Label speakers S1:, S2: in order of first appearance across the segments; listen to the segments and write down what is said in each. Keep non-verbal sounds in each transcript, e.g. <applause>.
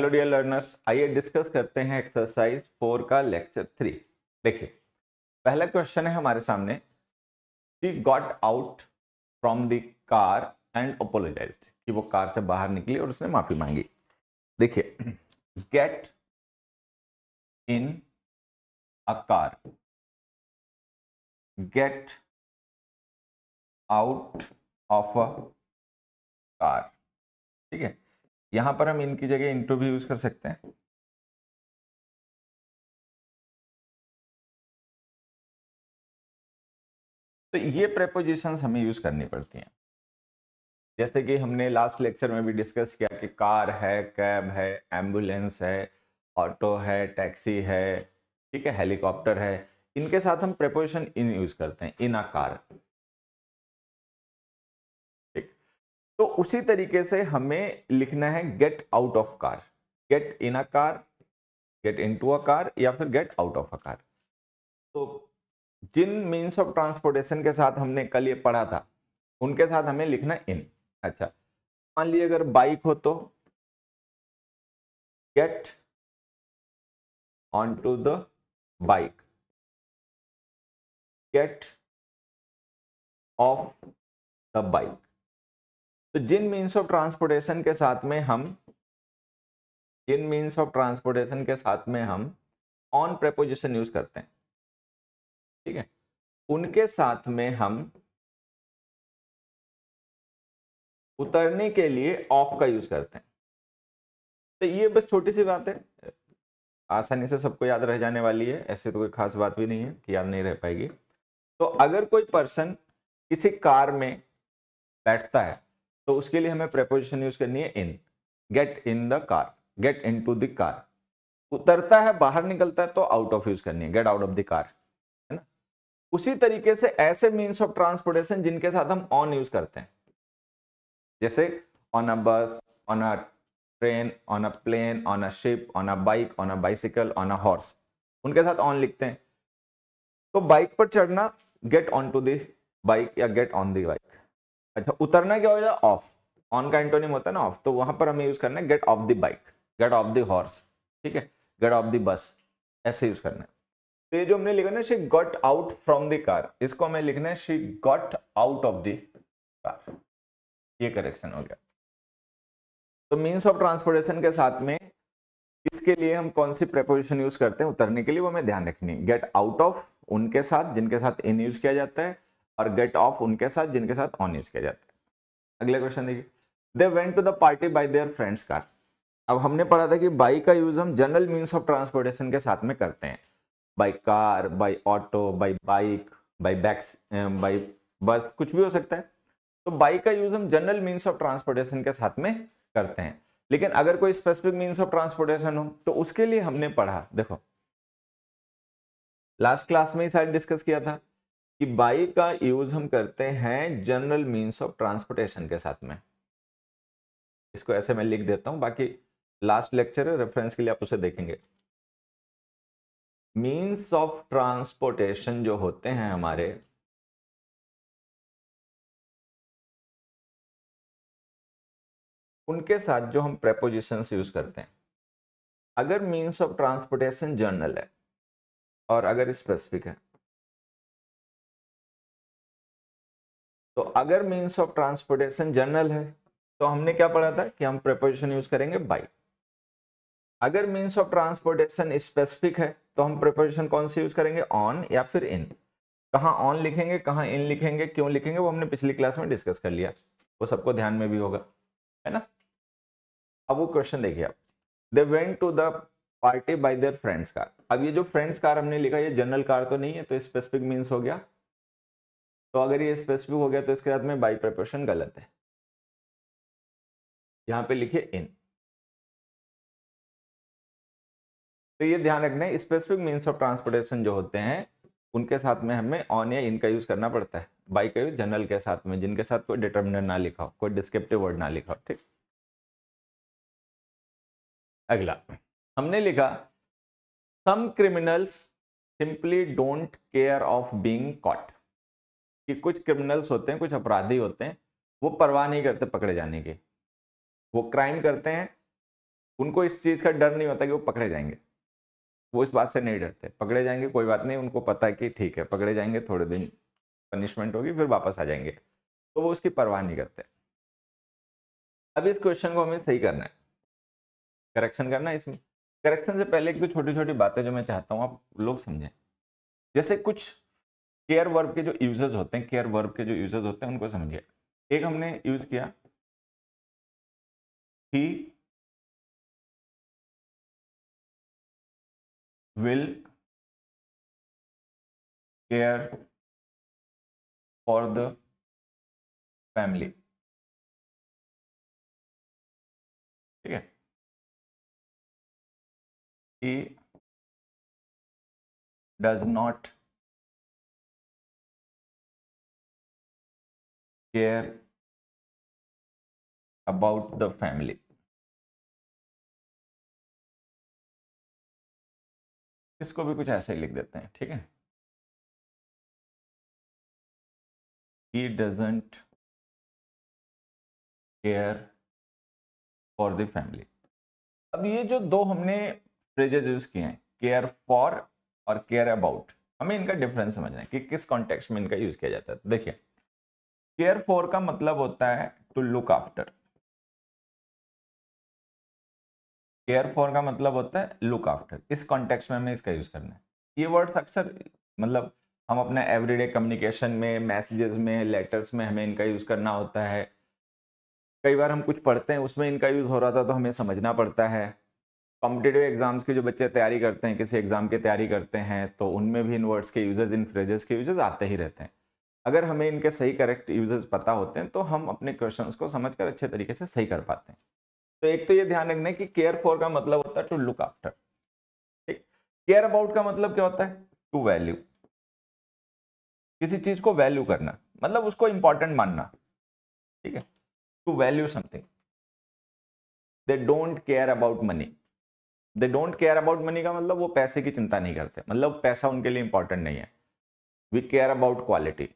S1: Hello dear learners आइए discuss करते हैं एक्सरसाइज फोर का लेक्चर थ्री देखिए पहला क्वेश्चन है हमारे सामने she got out from the car and apologise कि वो कार से बाहर निकली और उसने माफी मांगी देखिए get in a car
S2: get out of a car ठीक है यहां पर हम इनकी जगह इंटू भी यूज कर सकते हैं
S1: तो ये प्रेपोजिशन हमें यूज करनी पड़ती हैं जैसे कि हमने लास्ट लेक्चर में भी डिस्कस किया कि कार है कैब है एम्बुलेंस है ऑटो है टैक्सी है ठीक है हेलीकॉप्टर है इनके साथ हम प्रेपोजिशन इन यूज करते हैं इन अ कार तो उसी तरीके से हमें लिखना है get out of car get in a car get into a car या फिर get out of a car तो जिन मीन्स ऑफ ट्रांसपोर्टेशन के साथ हमने कल ये पढ़ा था उनके साथ हमें लिखना इन अच्छा मान लीजिए अगर बाइक हो तो get onto the bike
S2: get off
S1: the bike तो जिन मीन्स ऑफ ट्रांसपोर्टेशन के साथ में हम जिन मीन्स ऑफ ट्रांसपोर्टेशन के साथ में हम ऑन प्रपोजिशन यूज करते हैं ठीक है उनके साथ में हम उतरने के लिए ऑफ का यूज करते हैं तो ये बस छोटी सी बात है आसानी से सबको याद रह जाने वाली है ऐसे तो कोई खास बात भी नहीं है कि याद नहीं रह पाएगी तो अगर कोई पर्सन किसी कार में बैठता है तो उसके लिए हमें प्रेपोजिशन यूज करनी है in get in the car get into the car उतरता है बाहर निकलता है तो आउट ऑफ यूज करनी है get out of the car है ना उसी तरीके से ऐसे मीन्स ऑफ ट्रांसपोर्टेशन जिनके साथ हम ऑन यूज करते हैं जैसे on a bus on a train on a plane on a ship on a bike on a bicycle on a horse उनके साथ ऑन लिखते हैं तो बाइक पर चढ़ना get onto the bike या गेट ऑन दाइक बाइक अच्छा उतरना क्या हो जाए ऑफ ऑन का एंटोनियम होता है ना ऑफ तो वहां पर हमें यूज करना है get off the bike get off the horse ठीक है गेट ऑफ द बस ऐसे यूज करना है तो ये जो हमने लिखा ना she got out from the car इसको हमें लिखना है she got out of the car ये करेक्शन हो गया तो मीन्स ऑफ ट्रांसपोर्टेशन के साथ में इसके लिए हम कौन सी प्रेपोजिशन यूज करते हैं उतरने के लिए वो हमें ध्यान रखनी गेट आउट ऑफ उनके साथ जिनके साथ इन यूज किया जाता है और गेट ऑफ उनके साथ जिनके साथ ऑन यूज किया जाता है अगले क्वेश्चन देखिए they went to the party by their friends car अब हमने पढ़ा था कि बाइक का यूज हम जनरल मीन्स ऑफ ट्रांसपोर्टेशन के साथ में करते हैं by car by auto by bike by bikes by bus कुछ भी हो सकता है तो बाइक का यूज हम जनरल मीन्स ऑफ ट्रांसपोर्टेशन के साथ में करते हैं लेकिन अगर कोई स्पेसिफिक मीन्स ऑफ ट्रांसपोर्टेशन हो तो उसके लिए हमने पढ़ा देखो लास्ट क्लास में ही शायद डिस्कस किया था कि बाइक का यूज हम करते हैं जनरल मीन्स ऑफ ट्रांसपोर्टेशन के साथ में इसको ऐसे मैं लिख देता हूं बाकी लास्ट लेक्चर है रेफरेंस के लिए आप उसे देखेंगे मीन्स ऑफ ट्रांसपोर्टेशन जो होते हैं हमारे
S2: उनके साथ जो हम प्रेपोजिशन यूज करते हैं अगर मीन्स ऑफ ट्रांसपोर्टेशन जर्नल है और अगर स्पेसिफिक है
S1: तो अगर मीन्स ऑफ ट्रांसपोर्टेशन जनरल है तो हमने क्या पढ़ा था कि हम प्रपोजिशन यूज करेंगे बाई अगर मीन्स ऑफ ट्रांसपोर्टेशन स्पेसिफिक है तो हम प्रपोजिशन कौन सी यूज करेंगे ऑन या फिर इन कहाँ ऑन लिखेंगे कहाँ इन लिखेंगे क्यों लिखेंगे वो हमने पिछली क्लास में डिस्कस कर लिया वो सबको ध्यान में भी होगा है ना अब वो क्वेश्चन देखिए आप they went to the party by their friends car अब ये जो फ्रेंड्स कार हमने लिखा ये जनरल कार तो नहीं है तो स्पेसिफिक मीन्स हो गया तो अगर ये स्पेसिफिक हो गया तो इसके साथ में बाई प्रपोर्शन गलत है यहां पे लिखे इन तो ये ध्यान रखना है स्पेसिफिक मीन्स ऑफ ट्रांसपोर्टेशन जो होते हैं उनके साथ में हमें ऑन या इन का यूज करना पड़ता है बाई का यूज जनरल के साथ में जिनके साथ कोई डिटर्मिनेंट ना लिखा हो कोई डिस्क्रिप्टिव वर्ड ना लिखा हो ठीक अगला हमने लिखा some criminals simply don't care of being caught कि कुछ क्रिमिनल्स होते हैं कुछ अपराधी होते हैं वो परवाह नहीं करते पकड़े जाने की वो क्राइम करते हैं उनको इस चीज़ का डर नहीं होता कि वो पकड़े जाएंगे वो इस बात से नहीं डरते पकड़े जाएंगे कोई बात नहीं उनको पता है कि ठीक है पकड़े जाएंगे थोड़े दिन पनिशमेंट होगी फिर वापस आ जाएंगे तो वो उसकी परवाह नहीं करते अब इस क्वेश्चन को हमें सही करना है करेक्शन करना है इसमें करेक्शन से पहले एक दो छोटी छोटी बातें जो मैं चाहता हूँ आप लोग समझें जैसे कुछ केयर वर्ब के जो यूजर्स होते हैं केयर वर्ब के जो यूजर्स होते हैं उनको समझिए एक हमने यूज किया he
S2: will care for the family ठीक है he does not care about the family इसको भी कुछ ऐसे ही लिख देते हैं ठीक है he doesn't
S1: care for the family अब ये जो दो हमने फ्रेजेज यूज किए हैं केयर फॉर और केयर अबाउट हमें इनका डिफरेंस समझना है कि किस कॉन्टेक्स्ट में इनका यूज किया जाता है देखिए केयर फॉर का मतलब होता है to look after care for का मतलब होता है लुक आफ्टर इस कॉन्टेक्स्ट में हमें इसका यूज करना है ये वर्ड्स अक्सर मतलब हम अपने एवरीडे कम्युनिकेशन में मैसेजेस में लेटर्स में हमें इनका यूज करना होता है कई बार हम कुछ पढ़ते हैं उसमें इनका यूज हो रहा था तो हमें समझना पड़ता है कॉम्पिटेटिव एग्जाम्स के जो बच्चे तैयारी करते हैं किसी एग्जाम की तैयारी करते हैं तो उनमें भी इन वर्ड्स के यूजेज इन फ्रेजेस के यूजेज आते ही रहते हैं अगर हमें इनके सही करेक्ट यूजेस पता होते हैं तो हम अपने क्वेश्चन को समझ कर अच्छे तरीके से सही कर पाते हैं तो एक तो ये ध्यान रखना है कि केयर फॉर का मतलब होता है टू लुक आफ्टर ठीक केयर अबाउट का मतलब क्या होता है टू वैल्यू किसी चीज को वैल्यू करना मतलब उसको इंपॉर्टेंट मानना ठीक है to value something they don't care about money they don't care about money का मतलब वो पैसे की चिंता नहीं करते मतलब पैसा उनके लिए इंपॉर्टेंट नहीं है वी केयर अबाउट क्वालिटी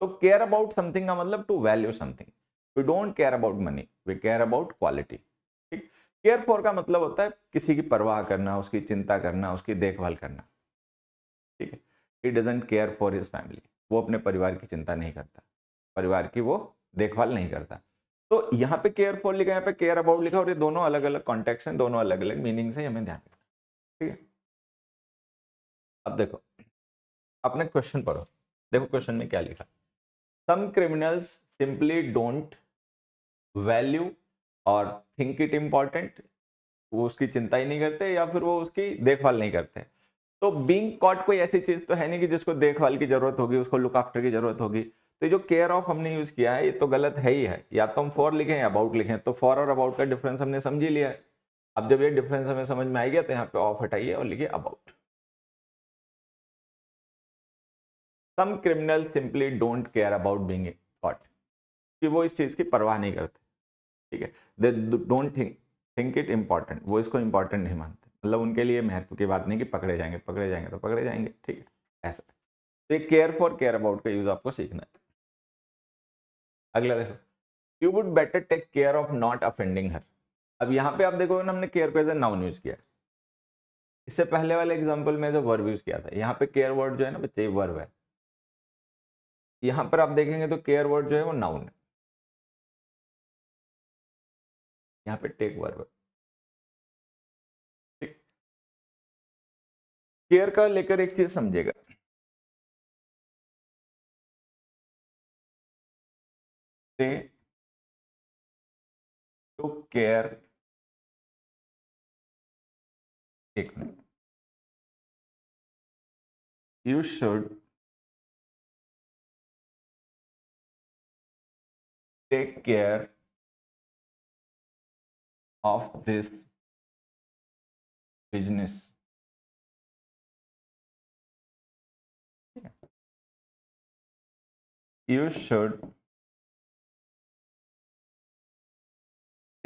S1: तो केयर अबाउट समथिंग का मतलब to value something we don't care about money we care about quality ठीक केयर फॉर का मतलब होता है किसी की परवाह करना उसकी चिंता करना उसकी देखभाल करना ठीक है he doesn't care for his family वो अपने परिवार की चिंता नहीं करता परिवार की वो देखभाल नहीं करता तो यहाँ पे केयर फॉर लिखा यहाँ पे केयर अबाउट लिखा और ये दोनों अलग अलग कॉन्टेक्ट हैं दोनों अलग अलग मीनिंग से हमें ध्यान रखना ठीक है अब देखो अपने क्वेश्चन पढ़ो देखो क्वेश्चन में क्या लिखा some criminals simply don't value और थिंक इट इम्पॉर्टेंट वो उसकी चिंता ही नहीं करते या फिर वो उसकी देखभाल नहीं करते तो बींग कॉट कोई ऐसी चीज़ तो है नहीं कि जिसको देखभाल की जरूरत होगी उसको लुक आफ्टर की जरूरत होगी तो जो केयर ऑफ हमने यूज़ किया है ये तो गलत है ही है या तो हम फॉर लिखें या अबाउट लिखें तो फॉर और अबाउट का डिफरेंस हमने समझ ही लिया है अब जब ये डिफरेंस हमें समझ में आ गया तो यहाँ पे ऑफ हटाइए और लिखिए about some criminal simply don't care about being caught कि वो इस चीज़ की परवाह नहीं करते ठीक है they don't think think it important वो इसको इम्पॉर्टेंट नहीं मानते मतलब उनके लिए महत्व की बात नहीं कि पकड़े जाएंगे पकड़े जाएंगे तो पकड़े जाएंगे ठीक है ऐसा तो ये केयर फॉर केयर अबाउट का यूज़ आपको सीखना है अगला देखो you would better take care of not offending her अब यहाँ पे आप देखोगे ना हमने केयर को एज ए नाउन यूज़ किया इससे पहले वाले एग्जाम्पल में जो वर्ब यूज़ किया था यहाँ पे केयर वर्ड जो है ना बच्चे वर्ब है यहां पर आप देखेंगे तो केयर वर्ड जो है वो
S2: नाउन है यहां पे टेक वर्ब ठीक केयर का लेकर एक चीज समझेगा दे टू केयर एक minute you should take care of this business. You should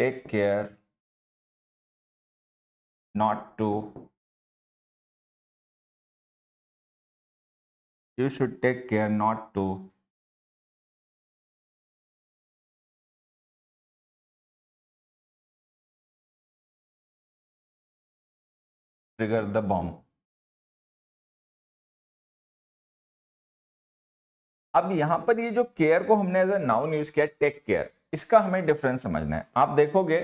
S2: take care not to you should take care not to trigger the bomb
S1: अब यहां पर ये जो केयर को हमने एज ए नाउन यूज किया टेक केयर इसका हमें डिफरेंस समझना है आप देखोगे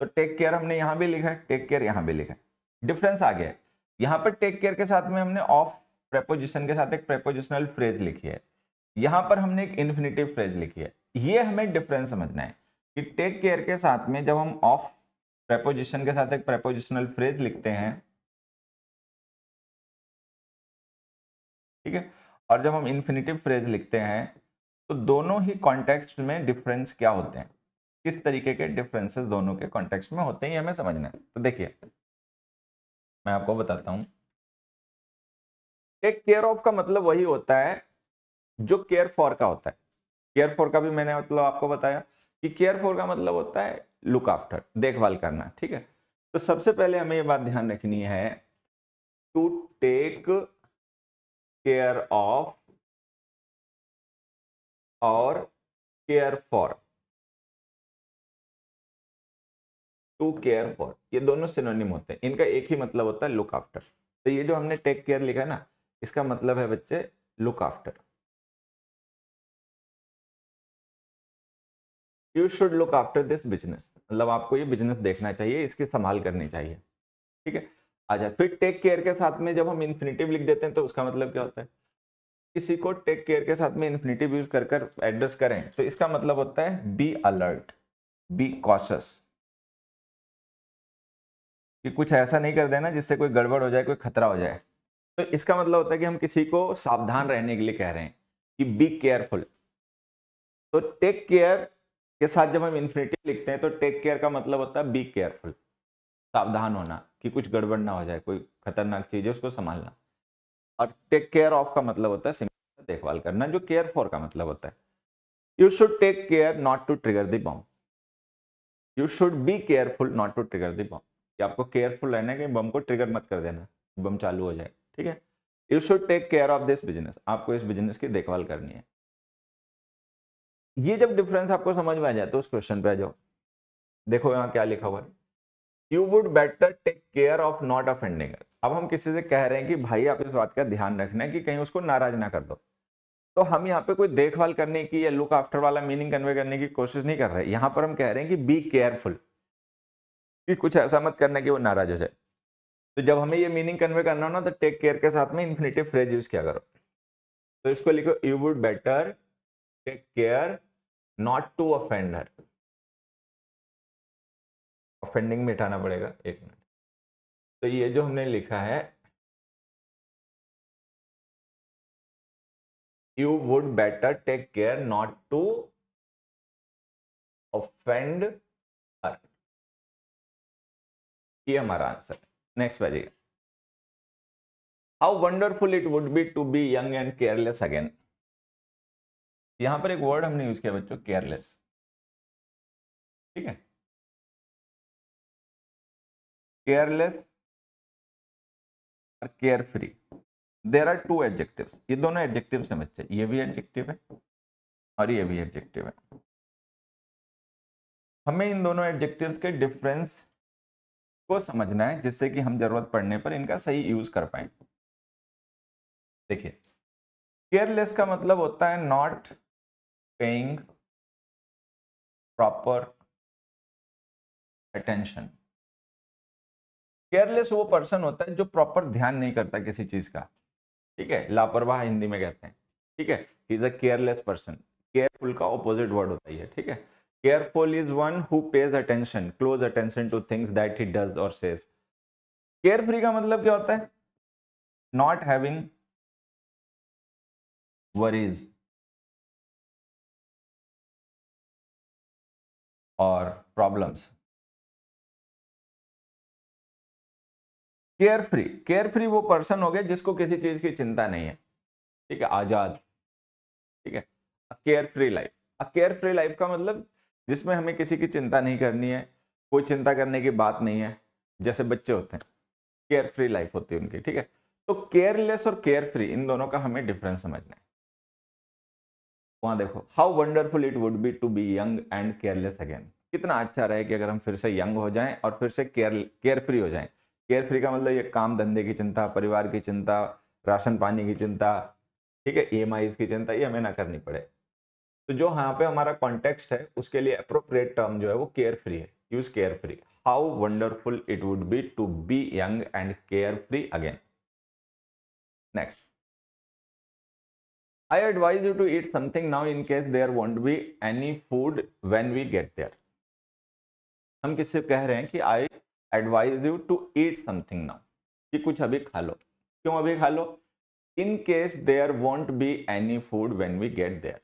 S1: तो टेक केयर हमने यहां भी लिखा है टेक केयर यहां भी लिखा है डिफरेंस आ गया यहां पर टेक केयर के साथ में हमने ऑफ प्रेपोजिशन के साथ एक प्रेपोजिशनल फ्रेज लिखी है यहां पर हमने एक इन्फिनेटिव फ्रेज लिखी है ये हमें डिफरेंस समझना है कि टेक केयर के साथ में जब हम ऑफ प्रेपोजिशन के साथ एक प्रेपोजिशनल फ्रेज लिखते हैं ठीक है और जब हम इन्फिनिटिव फ्रेज लिखते हैं तो दोनों ही कॉन्टेक्स्ट में डिफरेंस क्या होते हैं किस तरीके के डिफरेंसेस दोनों के कॉन्टेक्स्ट में होते हैं ये हमें समझना है तो देखिए मैं आपको बताता हूं टेक केयर ऑफ का मतलब वही होता है जो केयर फॉर का होता है केयर फॉर का भी मैंने मतलब आपको बताया कि केयर फॉर का मतलब होता है लुक आफ्टर देखभाल करना ठीक है तो सबसे पहले हमें ये बात ध्यान रखनी है टू टेक केयर ऑफ और care for to care for ये दोनों सिनोनिम होते हैं इनका एक ही मतलब होता है लुक आफ्टर तो ये जो हमने टेक केयर लिखा ना इसका मतलब है बच्चे look after you should look after this business मतलब आपको ये बिजनेस देखना चाहिए इसकी संभाल करनी चाहिए ठीक है अच्छा फिर टेक केयर के साथ में जब हम इन्फिनेटिव लिख देते हैं तो उसका मतलब क्या होता है किसी को टेक केयर के साथ में इन्फिनेटिव यूज कर कर एड्रेस करें तो इसका मतलब होता है बी अलर्ट बी कॉशस कि कुछ ऐसा नहीं कर देना जिससे कोई गड़बड़ हो जाए कोई खतरा हो जाए तो इसका मतलब होता है कि हम किसी को सावधान रहने के लिए कह रहे हैं कि बी केयरफुल तो टेक केयर के साथ जब हम इन्फिनेटिव लिखते हैं तो टेक केयर का मतलब होता है बी केयरफुल सावधान होना कि कुछ गड़बड़ ना हो जाए कोई खतरनाक चीज़ है उसको संभालना और टेक केयर ऑफ का मतलब होता है सिंपल देखभाल करना जो केयर फॉर का मतलब होता है you should take care not to trigger the bomb you should be careful not to trigger the bomb कि आपको केयरफुल रहना है कि बम को ट्रिगर मत कर देना बम चालू हो जाए ठीक है you should take care of this business आपको इस बिजनेस की देखभाल करनी है ये जब डिफरेंस आपको समझ में आ जाए तो उस क्वेश्चन पे आ जाओ देखो यहाँ क्या लिखा हुआ है you would better take care of not offending अब हम किसी से कह रहे हैं कि भाई आप इस बात का ध्यान रखना है कि कहीं उसको नाराज ना कर दो तो हम यहाँ पे कोई देखभाल करने की या लुक आफ्टर वाला मीनिंग कन्वे करने की कोशिश नहीं कर रहे यहाँ पर हम कह रहे हैं कि बी केयरफुल कि कुछ ऐसा मत करना कि वो नाराज हो जाए तो जब हमें ये मीनिंग कन्वे करना हो ना तो टेक केयर के साथ में इन्फिनेटिव फ्रेज यूज किया करो तो इसको लिखो you would better take care not to offend her offending मिटाना
S2: पड़ेगा एक मिनट तो ये जो हमने लिखा है you would better take care not to offend her
S1: ये हमारा आंसर है नेक्स्ट बाजिएगा how wonderful it would be to be young and careless again यहां पर एक वर्ड हमने यूज किया बच्चों
S2: केयरलेस ठीक है
S1: केयरलेस और carefree there are two adjective ये दोनों एडजेक्टिव है बच्चे ये भी एडजेक्टिव है और ये भी एडजेक्टिव है हमें इन दोनों एडजेक्टिव के डिफरेंस को समझना है जिससे कि हम जरूरत पड़ने पर इनका सही यूज कर पाए देखिए केयरलेस का मतलब होता है not paying
S2: proper attention
S1: careless वो पर्सन होता है जो प्रॉपर ध्यान नहीं करता किसी चीज का ठीक है लापरवाह हिंदी में कहते हैं ठीक है he is a careless person careful का ऑपोजिट वर्ड होता है ठीक है careful is one who pays attention close attention to things that he does और सेज केयर फ्री का मतलब क्या होता है नॉट हैविंग
S2: वरीज और problems
S1: carefree carefree वो पर्सन हो गया जिसको किसी चीज की चिंता नहीं है ठीक है आजाद ठीक है carefree life a carefree life का मतलब जिसमें हमें किसी की चिंता नहीं करनी है कोई चिंता करने की बात नहीं है जैसे बच्चे होते हैं केयर फ्री लाइफ होती है उनकी ठीक है तो केयरलेस और केयर फ्री इन दोनों का हमें डिफरेंस समझना है वहां देखो how wonderful it would be to be young and careless again कितना अच्छा रहे कि अगर हम फिर से यंग हो जाएं और फिर से केयर केयर फ्री हो जाएं केयर फ्री का मतलब ये काम धंधे की चिंता परिवार की चिंता राशन पानी की चिंता ठीक है ई e की चिंता ये हमें ना करनी पड़े तो जो यहाँ पे हमारा कॉन्टेक्स्ट है उसके लिए अप्रोप्रिएट टर्म जो है वो केयर फ्री है use carefree how wonderful it would be to be young and carefree again next I advise you to eat something now in case there won't be any food when we get there हम किससे कह रहे हैं कि I advise you to eat something now कि कुछ अभी खा लो क्यों अभी खा लो in case there won't be any food when we get there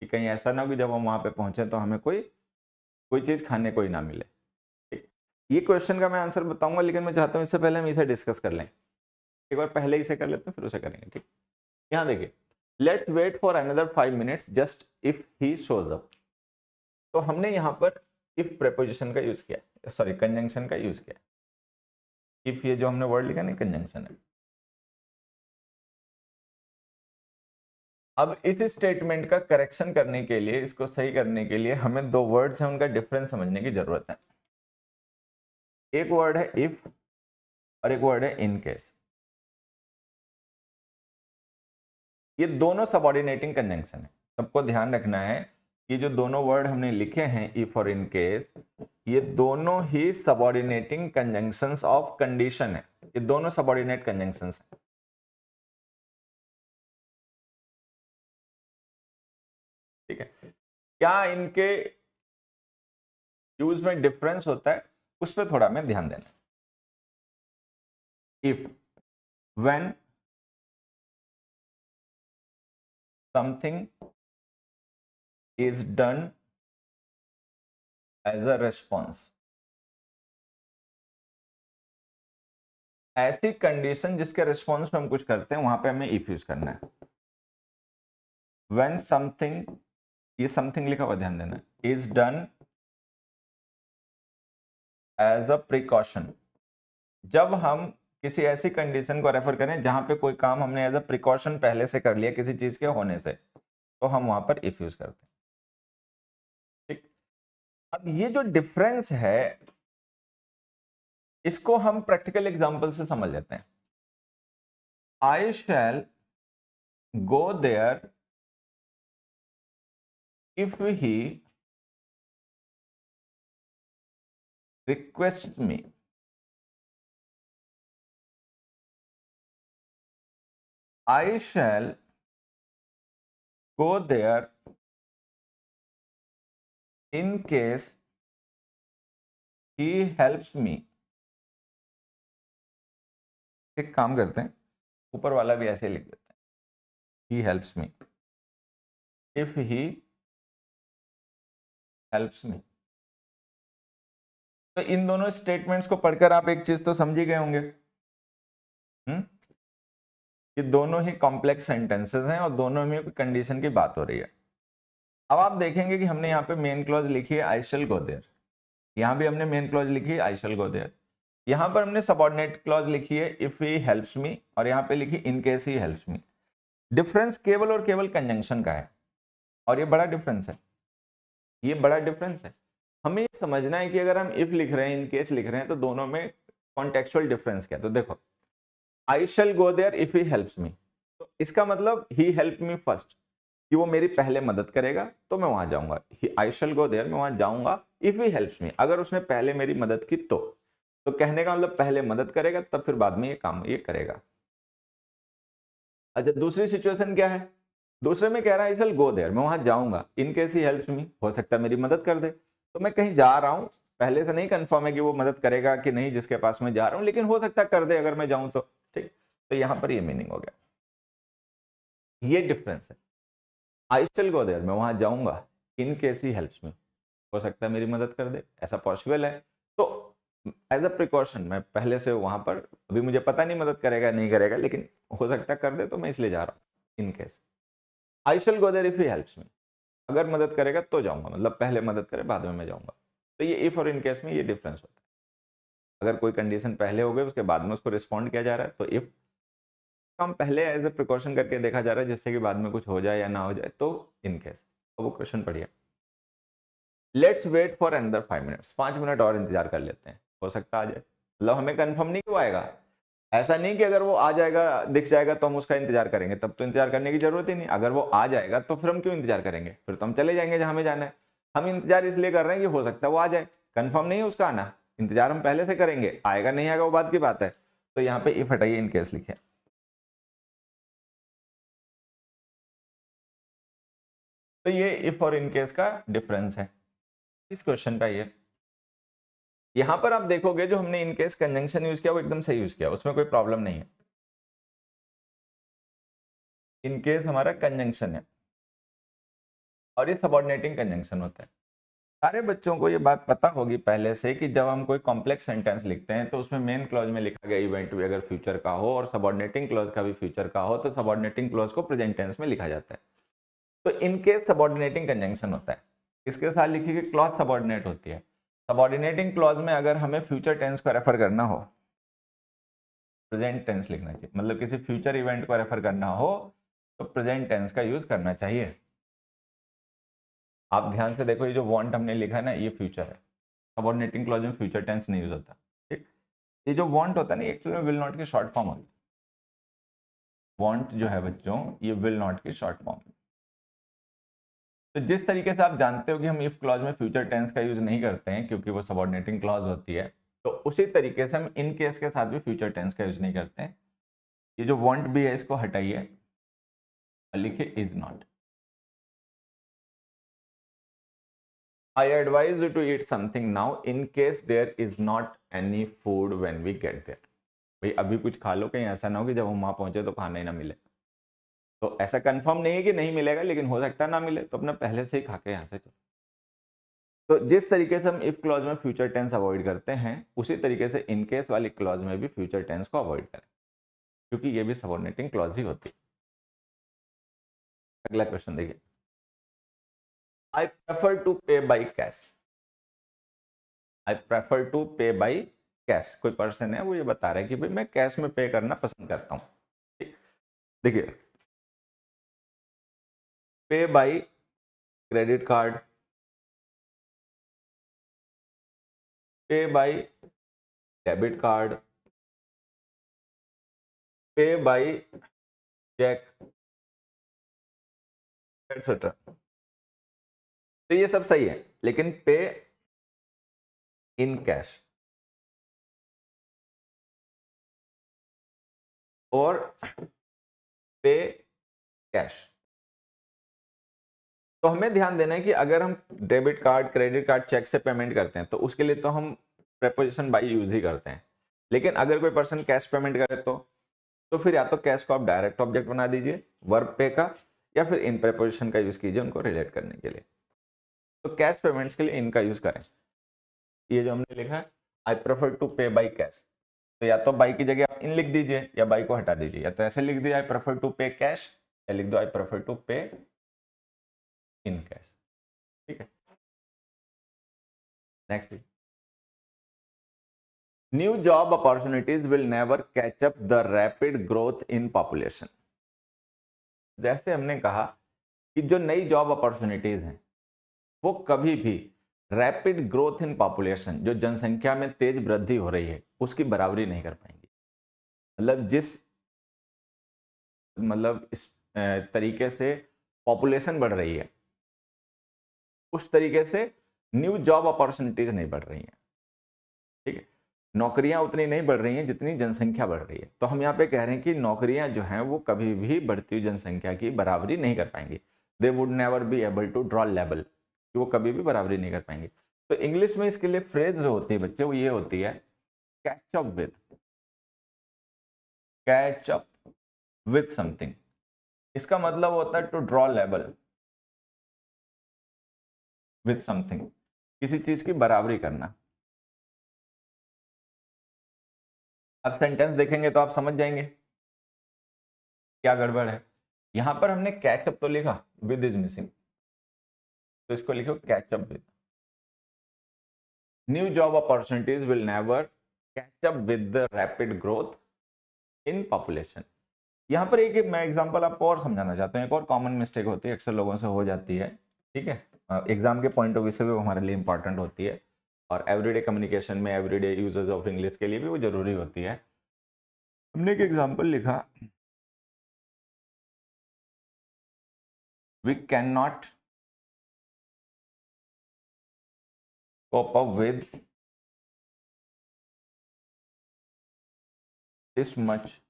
S1: कि कहीं ऐसा ना हो कि जब हम वहाँ पे पहुँचें तो हमें कोई कोई चीज़ खाने को ही ना मिले ये क्वेश्चन का मैं आंसर बताऊंगा लेकिन मैं चाहता हूँ इससे पहले हम इसे डिस्कस कर लें एक बार पहले इसे कर लेते हैं फिर उसे करेंगे ठीक यहाँ देखिए let's wait for another five minutes just if he shows up तो हमने यहाँ पर इफ प्रपोजिशन का यूज़ किया सॉरी कंजंक्शन का यूज़ किया इफ ये जो हमने वर्ड लिखा नहीं कंजंक्शन है अब इस स्टेटमेंट का करेक्शन करने के लिए इसको सही करने के लिए हमें दो वर्ड्स हैं उनका डिफरेंस समझने की जरूरत है एक वर्ड है इफ और एक वर्ड है इन केस ये दोनों सबॉर्डिनेटिंग कंजंक्शन है सबको ध्यान रखना है ये जो दोनों वर्ड हमने लिखे हैं इफ और इन केस ये दोनों ही सबॉर्डिनेटिंग कंजंक्शन ऑफ कंडीशन है ये दोनों सबॉर्डिनेट कंजंक्शन है
S2: ठीक है क्या इनके यूज में डिफरेंस होता है उस पर थोड़ा मैं ध्यान देना if when something is done as a response
S1: ऐसी कंडीशन जिसके रिस्पॉन्स में हम कुछ करते हैं वहां पे हमें इफ यूज करना है वेन समथिंग ये समथिंग लिखा हुआ ध्यान देना is done as a precaution जब हम किसी ऐसी कंडीशन को रेफर करें जहां पे कोई काम हमने एज अ प्रिकॉशन पहले से कर लिया किसी चीज के होने से तो हम वहां पर इफ यूज करते हैं अब ये जो डिफरेंस है
S2: इसको हम प्रैक्टिकल एग्जांपल से समझ लेते हैं I shall go there if he request me I shall go there in case he helps me एक काम करते हैं ऊपर वाला भी ऐसे लिख देते हैं he helps me if he helps me तो इन दोनों स्टेटमेंट्स को
S1: पढ़कर आप एक चीज तो समझ ही गए होंगे हम्म? कि ये दोनों ही कॉम्प्लेक्स सेंटेंसेस हैं और दोनों में कंडीशन की बात हो रही है अब आप देखेंगे कि हमने यहाँ पे मेन क्लॉज लिखी है आई शेल गो यहाँ भी हमने मेन क्लॉज लिखी है आई शेल गो यहाँ पर हमने सबॉर्डिनेट क्लॉज लिखी है इफ ही हेल्प्स मी और यहाँ पे लिखी in case he helps me difference केवल और केवल कंजंक्शन का है और ये बड़ा डिफरेंस है ये बड़ा डिफरेंस है हमें ये समझना है कि अगर हम इफ लिख रहे हैं इन केस लिख रहे हैं तो दोनों में कॉन्टेक्चुअल डिफरेंस क्या है तो देखो आई shall go if he helps me तो इसका मतलब ही हेल्प मी फर्स्ट कि वो मेरी पहले मदद करेगा तो मैं वहां जाऊंगा आई शल गो देर मैं वहां जाऊंगा इफ ही हेल्प मी अगर उसने पहले मेरी मदद की तो तो कहने का मतलब पहले मदद करेगा तब फिर बाद में ये काम ये करेगा अच्छा दूसरी सिचुएशन क्या है दूसरे में कह रहा है आई गो देर मैं वहां जाऊंगा इनकेस ही हेल्प मी हो सकता है मेरी मदद कर दे तो मैं कहीं जा रहा हूँ पहले से नहीं कंफर्म है कि वो मदद करेगा कि नहीं जिसके पास मैं जा रहा हूँ लेकिन हो सकता है कर दे अगर मैं जाऊँ तो ठीक तो यहाँ पर ये मीनिंग हो गया ये डिफरेंस है आई स्टिल गो देर मैं वहाँ जाऊँगा इन केस ही हेल्प्स में हो सकता है मेरी मदद कर दे ऐसा पॉसिबल है तो एज अ प्रिकॉशन मैं पहले से वहाँ पर अभी मुझे पता नहीं मदद करेगा नहीं करेगा लेकिन हो सकता है कर दे तो मैं इसलिए जा रहा हूँ in case I shall go there if he helps में अगर मदद करेगा तो जाऊँगा मतलब पहले मदद करे बाद में मैं जाऊँगा तो ये इफ़ और इन केस में ये डिफरेंस होता है अगर कोई कंडीशन पहले हो गई उसके बाद में उसको रिस्पॉन्ड किया जा रहा है तो इफ़ काम पहले एज ए प्रिकॉशन करके देखा जा रहा है जिससे कि बाद में कुछ हो जाए या ना हो जाए तो इनकेस अब तो वो क्वेश्चन पढ़िए let's wait for another five minutes पाँच मिनट और इंतजार कर लेते हैं हो सकता आ जाए मतलब हमें कन्फर्म नहीं क्यों आएगा ऐसा नहीं कि अगर वो आ जाएगा दिख जाएगा तो हम उसका इंतजार करेंगे तब तो इंतजार करने की जरूरत ही नहीं अगर वो आ जाएगा तो फिर हम क्यों इंतजार करेंगे फिर तो हम चले जाएंगे जहाँ हमें जाना है हम इंतजार इसलिए कर रहे हैं कि हो सकता है वो आ जाए कन्फर्म नहीं है उसका आना इंतजार हम पहले से करेंगे आएगा नहीं आएगा वो बात की बात है तो यहाँ पे इफ हटाइए इनकेस लिखे
S2: तो ये इफ और इनकेस का
S1: डिफरेंस है इस क्वेश्चन का ये यहां पर आप देखोगे जो हमने इनकेस कंजंक्शन यूज किया वो एकदम सही यूज किया उसमें कोई प्रॉब्लम नहीं है इनकेस हमारा कंजंक्शन है और ये सबॉर्डिनेटिंग कंजंक्शन होता है सारे बच्चों को ये बात पता होगी पहले से कि जब हम कोई कॉम्प्लेक्स सेंटेंस लिखते हैं तो उसमें मेन क्लॉज में लिखा गया इवेंट भी अगर फ्यूचर का हो और सबॉर्डिनेटिंग क्लॉज का भी फ्यूचर का हो तो सबॉर्डिनेटिंग क्लॉज को प्रेजेंट टेंस में लिखा जाता है तो इनके सबॉर्डिनेटिंग कंजंक्शन होता है इसके साथ लिखी गई क्लॉज सबॉर्डिनेट होती है सबॉर्डिनेटिंग क्लॉज में अगर हमें फ्यूचर टेंस को रेफर करना हो प्रेजेंट टेंस लिखना चाहिए मतलब किसी फ्यूचर इवेंट को रेफर करना हो तो प्रेजेंट टेंस का यूज करना चाहिए आप ध्यान से देखो ये जो वॉन्ट हमने लिखा है ना ये फ्यूचर है सबॉर्डिनेटिंग क्लॉज में फ्यूचर टेंस नहीं यूज होता ठीक ये जो वॉन्ट होता है ना एक्चुअली में विल नॉट की शॉर्ट फॉर्म होती है वॉन्ट जो है बच्चों ये विल नॉट की शॉर्ट फॉर्म तो जिस तरीके से आप जानते हो कि हम इफ क्लॉज में फ्यूचर टेंस का यूज नहीं करते हैं क्योंकि वो सबॉर्डिनेटिंग क्लॉज होती है तो उसी तरीके से हम इन केस के साथ भी फ्यूचर टेंस का यूज नहीं करते हैं ये जो वॉन्ट भी है इसको हटाइए लिखिए is not I advise you to eat something now in there is not any food when we get there भाई अभी कुछ खा लो कहीं ऐसा ना हो कि जब हम वहाँ पहुंचे तो खाना ही ना मिले तो ऐसा कंफर्म नहीं है कि नहीं मिलेगा लेकिन हो सकता है ना मिले तो अपना पहले से ही खा के यहाँ से चलो तो जिस तरीके से हम इफ क्लॉज में फ्यूचर टेंस अवॉइड करते हैं उसी तरीके से इनकेस वाली क्लॉज में भी फ्यूचर टेंस को अवॉइड करें क्योंकि ये भी सबॉर्डिनेटिंग क्लॉज ही होती है अगला क्वेश्चन देखिए I prefer to pay by cash I prefer to pay by cash कोई पर्सन है वो ये बता रहे हैं कि भाई मैं कैश में पे करना पसंद करता हूँ देखिए pay by credit card
S2: pay by debit card pay by cheque etcetera तो ये सब सही है लेकिन पे इन कैश और
S1: पे कैश तो हमें ध्यान देना है कि अगर हम debit card credit card cheque से पेमेंट करते हैं तो उसके लिए तो हम प्रपोजिशन बाई यूज ही करते हैं लेकिन अगर कोई पर्सन कैश पेमेंट करे तो तो फिर या तो कैश को आप डायरेक्ट ऑब्जेक्ट बना दीजिए वर्क पे का या फिर इन प्रपोजिशन का यूज़ कीजिए उनको रिलेट करने के लिए तो कैश पेमेंट्स के लिए इनका यूज़ करें ये जो हमने लिखा है I prefer to pay by cash तो या तो बाई की जगह आप इन लिख दीजिए या बाई को हटा दीजिए या तो ऐसे लिख दीजिए I prefer to pay cash या लिख दो आई प्रेफर टू पे इन कैश ठीक है next new job opportunities will never catch up the rapid growth in population जैसे हमने कहा कि जो नई जॉब अपॉर्चुनिटीज हैं वो कभी भी रैपिड ग्रोथ इन पॉपुलेशन जो जनसंख्या में तेज वृद्धि हो रही है उसकी बराबरी नहीं कर पाएंगी मतलब जिस मतलब इस तरीके से पॉपुलेशन बढ़ रही है उस तरीके से न्यू जॉब अपॉर्चुनिटीज नहीं बढ़ रही हैं ठीक है नौकरियां उतनी नहीं बढ़ रही हैं जितनी जनसंख्या बढ़ रही है तो हम यहाँ पे कह रहे हैं कि नौकरियां जो हैं वो कभी भी बढ़ती हुई जनसंख्या की बराबरी नहीं कर पाएंगी they would never be able to draw level वो कभी भी बराबरी नहीं कर पाएंगे तो इंग्लिश में इसके लिए फ्रेज जो होती है बच्चे वो ये होती है catch up with catch up with something
S2: इसका मतलब होता है to draw level with something किसी चीज की बराबरी करना
S1: अब सेंटेंस देखेंगे तो आप समझ जाएंगे क्या गड़बड़ है यहां पर हमने कैचअप तो लिखा विद इज मिसिंग तो इसको लिखो catch up with new job opportunities will never catch up with the rapid growth in population यहां पर एक मैं एग्जांपल आपको और समझाना चाहता हूँ एक और कॉमन मिस्टेक होती है अक्सर लोगों से हो जाती है ठीक है एग्ज़ाम के पॉइंट ऑफ व्यू से भी हमारे लिए इंपॉर्टेंट होती है और एवरीडे कम्युनिकेशन में एवरीडे यूजर्स ऑफ इंग्लिश के लिए भी वो ज़रूरी होती है हमने एक एग्जाम्पल लिखा
S2: we can not cop up with this much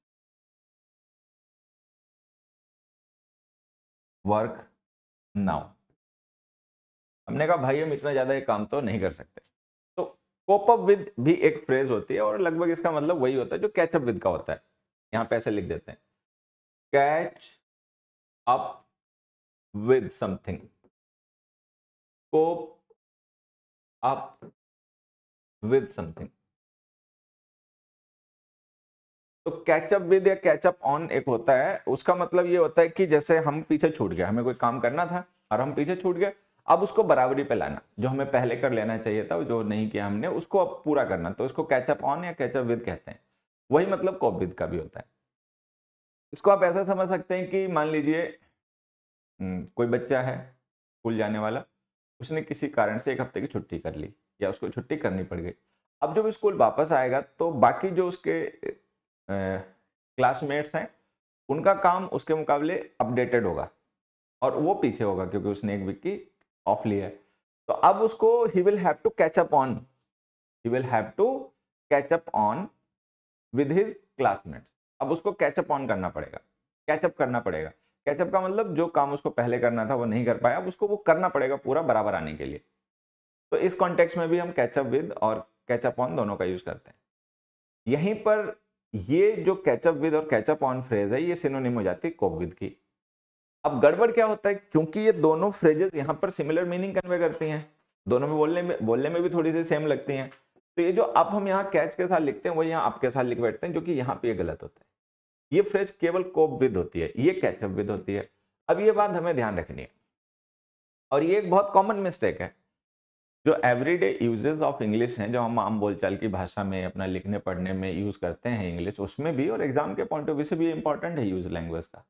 S1: work now हमने कहा भाई हम इतना ज़्यादा ये काम तो नहीं कर सकते तो कोप अप विद भी एक फ्रेज होती है और लगभग इसका मतलब वही होता है जो कैच अप विद का होता है यहाँ पे ऐसे लिख देते हैं catch up with
S2: something cope up with something
S1: तो कैचअप विद या कैचअप ऑन एक होता है उसका मतलब ये होता है कि जैसे हम पीछे छूट गए हमें कोई काम करना था और हम पीछे छूट गए अब उसको बराबरी पे लाना जो हमें पहले कर लेना चाहिए था जो नहीं किया हमने उसको अब पूरा करना तो इसको कैचअप ऑन या कैचअप विद कहते हैं वही मतलब कॉप विद का भी होता है इसको आप ऐसा समझ सकते हैं कि मान लीजिए हम्म, कोई बच्चा है स्कूल जाने वाला उसने किसी कारण से एक हफ्ते की छुट्टी कर ली या उसको छुट्टी करनी पड़ गई अब जब स्कूल वापस आएगा तो बाकी जो उसके क्लासमेट्स हैं उनका काम उसके मुकाबले अपडेटेड होगा और वो पीछे होगा क्योंकि उसने एक वीक की ऑफ लिया है तो अब उसको he will have to catch up on he will have to catch up on with his classmates अब उसको कैच अप ऑन करना पड़ेगा कैच अप करना पड़ेगा कैच अप का मतलब जो काम उसको पहले करना था वो नहीं कर पाया अब उसको वो करना पड़ेगा पूरा बराबर आने के लिए तो इस कॉन्टेक्स्ट में भी हम कैच अप विद और कैच अप ऑन दोनों का यूज करते हैं यहीं पर ये जो कैचअप विद और कैचअप ऑन फ्रेज है ये सिनोनिम हो जाती है कोप विद की अब गड़बड़ क्या होता है क्योंकि ये दोनों फ्रेजेस यहाँ पर सिमिलर मीनिंग कन्वे करती हैं दोनों में बोलने में बोलने में भी थोड़ी सी सेम लगती हैं तो ये जो अब हम यहाँ कैच के साथ लिखते हैं वो यहाँ आपके साथ लिख बैठते हैं जो कि यहाँ पे ये गलत होता है ये फ्रेज केवल कोप विद होती है ये कैचअप विद होती है अब ये बात हमें ध्यान रखनी है और ये एक बहुत कॉमन मिस्टेक है जो एवरीडे यूजेज ऑफ इंग्लिश हैं जो हम आम बोलचाल की भाषा में अपना लिखने पढ़ने में यूज़ करते हैं इंग्लिश उसमें भी और एग्जाम के पॉइंट ऑफ व्यू से भी इम्पॉर्टेंट है यूज लैंग्वेज का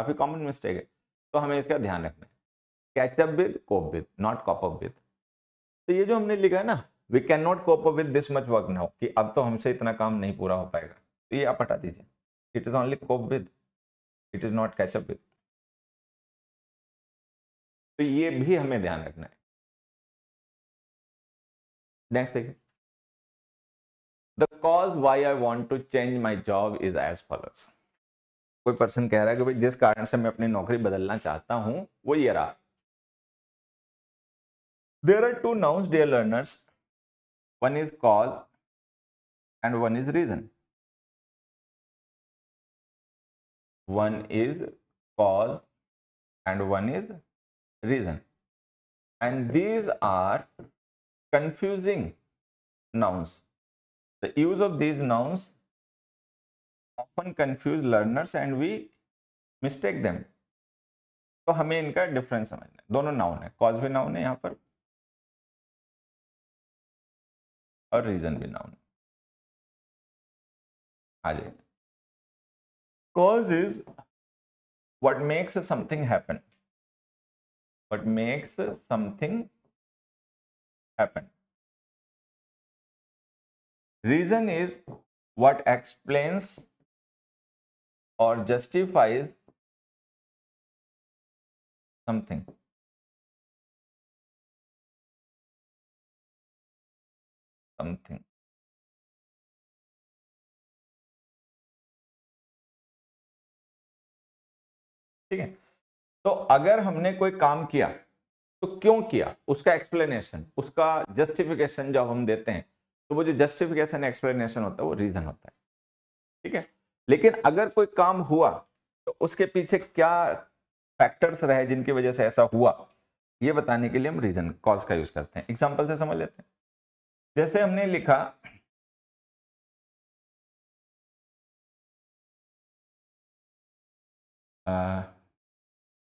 S1: काफ़ी कॉमन मिस्टेक है तो हमें इसका ध्यान रखना है catch up with cope with not cop up with तो ये जो हमने लिखा है ना we can not cope up with this much work now कि अब तो हमसे इतना काम नहीं पूरा हो पाएगा तो ये आप हटा दीजिए it is only cope with it is not catch up with तो ये भी हमें ध्यान रखना
S2: है नेक्स्ट देखिए
S1: the cause why I want to change my job is as follows कोई पर्सन कह रहा है कि भाई जिस कारण से मैं अपनी नौकरी बदलना चाहता हूं वो ये रहा there are two nouns dear learners one is cause
S2: and one is reason one
S1: is cause and one is reason and these are confusing nouns the use of these nouns often confuse learners and we mistake them तो हमें इनका difference समझना है दोनों noun है cause भी noun है
S2: यहाँ पर और रीजन भी नाउन आ जाए cause is what makes something happen what makes something happen reason is what explains or justifies something. Something.
S1: ठीक है तो अगर हमने कोई काम किया तो क्यों किया उसका एक्सप्लेनेशन उसका जस्टिफिकेशन जब हम देते हैं तो वो जो जस्टिफिकेशन एक्सप्लेनेशन होता है वो रीजन होता है ठीक है लेकिन अगर कोई काम हुआ तो उसके पीछे क्या फैक्टर्स रहे जिनकी वजह से ऐसा हुआ ये बताने के लिए हम रीजन कॉज का यूज करते हैं एग्जाम्पल से समझ लेते हैं जैसे हमने लिखा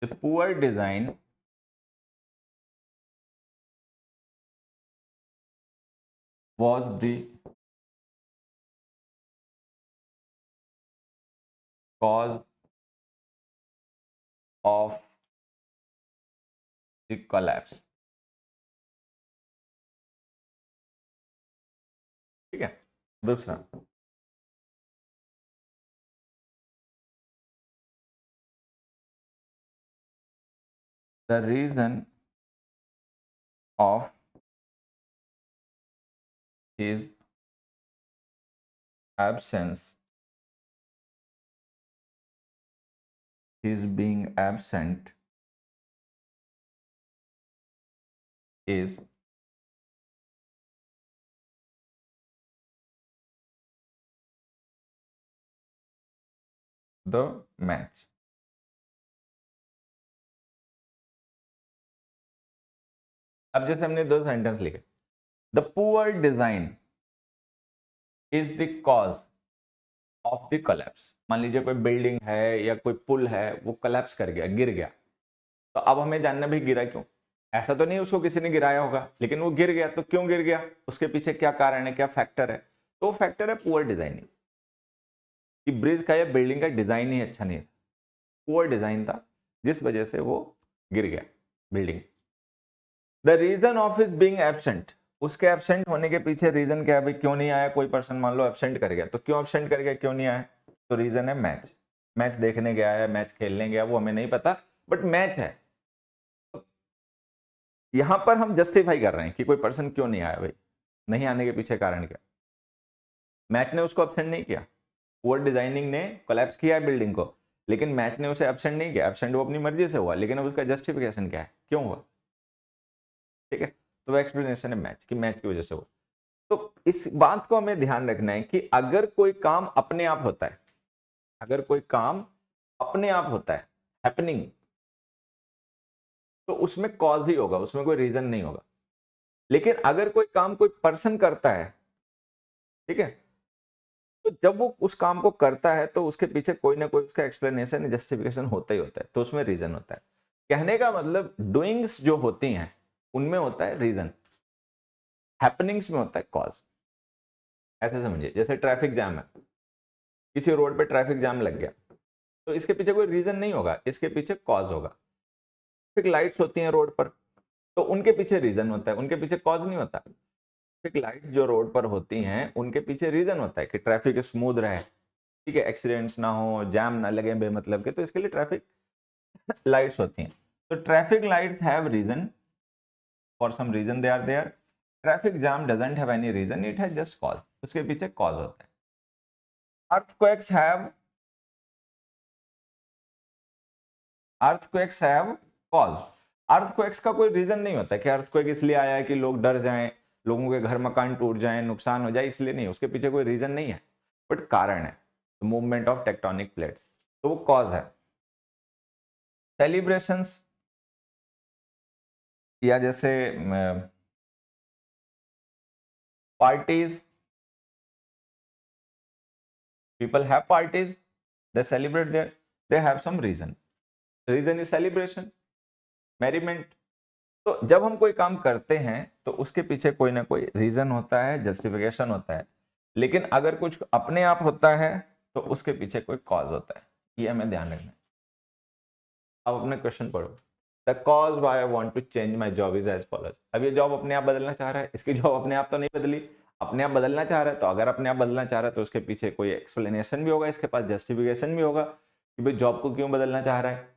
S2: the design was was the cos of the collapse ठीक है दूसरा the reason of his absence his being absent is the match.
S1: अब जैसे हमने दो सेंटेंस लिखे the poor design is the cause of the collapse मान लीजिए कोई बिल्डिंग है या कोई पुल है वो कलेप्स कर गया गिर गया तो अब हमें जानना भी गिरा क्यों ऐसा तो नहीं उसको किसी ने गिराया होगा लेकिन वो गिर गया तो क्यों गिर गया उसके पीछे क्या कारण है क्या फैक्टर है तो फैक्टर है पुअर डिजाइनिंग कि ब्रिज का या बिल्डिंग का डिजाइन ही अच्छा नहीं था पुअर डिजाइन था जिस वजह से वो गिर गया building the reason of is being absent उसके एबसेंट होने के पीछे रीजन क्या है भाई क्यों नहीं आया कोई पर्सन मान लो एबसेंट कर गया तो क्यों एबसेंट कर गया क्यों नहीं आया तो रीज़न है मैच मैच देखने गया है मैच खेलने गया वो हमें नहीं पता बट मैच है यहां पर हम जस्टिफाई कर रहे हैं कि कोई पर्सन क्यों नहीं आया भाई नहीं आने के पीछे कारण क्या मैच ने उसको एबसेंट नहीं किया ओवर डिजाइनिंग ने कोलेप्स किया है बिल्डिंग को लेकिन मैच ने उसे एबसेंट नहीं किया एबसेंट वो अपनी मर्जी से हुआ लेकिन उसका जस्टिफिकेशन क्या है क्यों हुआ ठीक है तो वह एक्सप्लेनेशन है मैच की मैच की वजह से हुआ तो इस बात को हमें ध्यान रखना है कि अगर कोई काम अपने आप होता है अगर कोई काम अपने आप होता है हैपनिंग तो उसमें कॉज ही होगा उसमें कोई रीजन नहीं होगा लेकिन अगर कोई काम कोई पर्सन करता है ठीक है तो जब वो उस काम को करता है तो उसके पीछे कोई ना कोई उसका एक्सप्लेनेशन जस्टिफिकेशन होता ही होता है तो उसमें रीजन होता है कहने का मतलब डूइंग्स जो होती हैं उनमें होता है रीजन हैपनिंग्स में होता है कॉज ऐसे समझिए जैसे ट्रैफिक जैम है किसी रोड पे ट्रैफिक जाम लग गया तो इसके पीछे कोई रीज़न नहीं होगा इसके पीछे कॉज होगा ट्रैफिक लाइट्स होती हैं रोड पर तो उनके पीछे रीज़न होता है उनके पीछे कॉज नहीं होता ट्रैफिक लाइट्स जो रोड पर होती हैं उनके पीछे रीज़न होता है कि ट्रैफिक स्मूद रहे ठीक है एक्सीडेंट्स ना हो जाम ना लगे बेमतलब के तो इसके लिए ट्रैफिक लाइट्स <laughs> होती हैं तो traffic lights have reason for some reason they are there traffic jam doesn't have any reason it has just cause उसके पीछे कॉज होता है earthquakes have earthquakes have caused earthquakes का कोई रीजन नहीं होता कि अर्थक्वेक इसलिए आया है कि लोग डर जाएं लोगों के घर मकान टूट जाएं नुकसान हो जाए इसलिए नहीं उसके पीछे कोई रीजन नहीं है बट कारण है मूवमेंट ऑफ टेक्टोनिक प्लेट्स तो वो कॉज है
S2: सेलिब्रेशन या जैसे parties uh,
S1: people have parties they celebrate there they have some reason reason is celebration merriment तो जब हम कोई काम करते हैं तो उसके पीछे कोई ना कोई रीजन होता है जस्टिफिकेशन होता है लेकिन अगर कुछ अपने आप होता है तो उसके पीछे कोई कॉज होता है ये हमें ध्यान रखना है अब अपने क्वेश्चन पढ़ो the cause why I want to change my job is as follows अब ये जॉब अपने आप बदलना चाह रहा है इसकी जॉब अपने आप तो नहीं बदली अपने आप बदलना चाह रहा है तो अगर अपने आप बदलना चाह रहा है तो उसके पीछे कोई एक्सप्लेनेशन भी होगा इसके पास जस्टिफिकेशन भी होगा कि भाई जॉब को क्यों बदलना चाह रहा है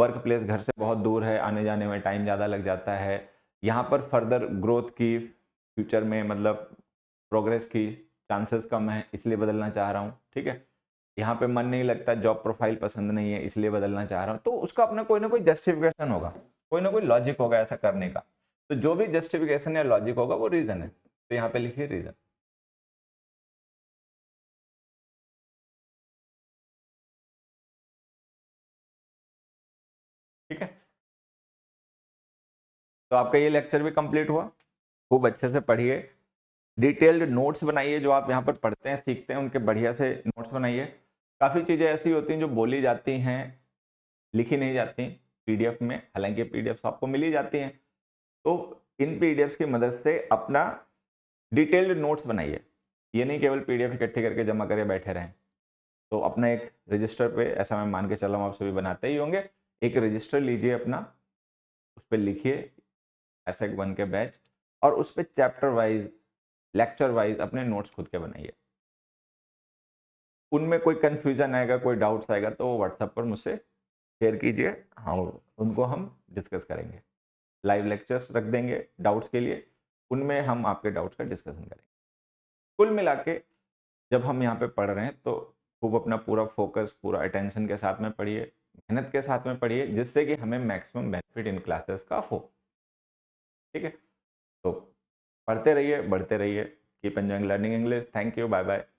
S1: वर्क प्लेस घर से बहुत दूर है आने जाने में टाइम ज़्यादा लग जाता है यहाँ पर फर्दर ग्रोथ की फ्यूचर में मतलब प्रोग्रेस की चांसेस कम है इसलिए बदलना चाह रहा हूँ ठीक है यहाँ पे मन नहीं लगता जॉब प्रोफाइल पसंद नहीं है इसलिए बदलना चाह रहा हूँ तो उसका अपना कोई ना कोई जस्टिफिकेशन होगा कोई ना कोई लॉजिक होगा ऐसा करने का तो जो भी जस्टिफिकेशन या लॉजिक होगा वो रीज़न है तो यहाँ पे लिखिए रीजन ठीक है तो आपका ये लेक्चर भी कंप्लीट हुआ खूब अच्छे से पढ़िए डिटेल्ड नोट्स बनाइए जो आप यहाँ पर पढ़ते हैं सीखते हैं उनके बढ़िया से नोट्स बनाइए काफ़ी चीज़ें ऐसी होती हैं जो बोली जाती हैं लिखी नहीं जाती पीडीएफ में हालांकि पीडीएफ्स आपको मिली जाती हैं तो इन पीडीएफ्स की मदद से अपना डिटेल्ड नोट्स बनाइए ये नहीं केवल पीडीएफ इकट्ठे करके जमा करके बैठे रहें तो अपना एक रजिस्टर पे ऐसा मैं मान के चला हूँ आप सभी बनाते ही होंगे एक रजिस्टर लीजिए अपना उस पर लिखिए एस एक वन के बैच और उस पर चैप्टर वाइज लेक्चर वाइज अपने नोट्स खुद के बनाइए उनमें कोई कन्फ्यूजन आएगा कोई डाउट्स आएगा तो वो व्हाट्सएप पर मुझसे शेयर कीजिए हाँ उनको हम डिस्कस करेंगे लाइव लेक्चर्स रख देंगे डाउट्स के लिए उनमें हम आपके डाउट्स का डिस्कशन करेंगे कुल मिला के जब हम यहाँ पे पढ़ रहे हैं तो खूब अपना पूरा फोकस पूरा अटेंशन के साथ में पढ़िए मेहनत के साथ में पढ़िए जिससे कि हमें मैक्सिमम बेनिफिट इन क्लासेस का हो ठीक है तो पढ़ते रहिए बढ़ते रहिए keep enjoying learning English thank you bye
S2: bye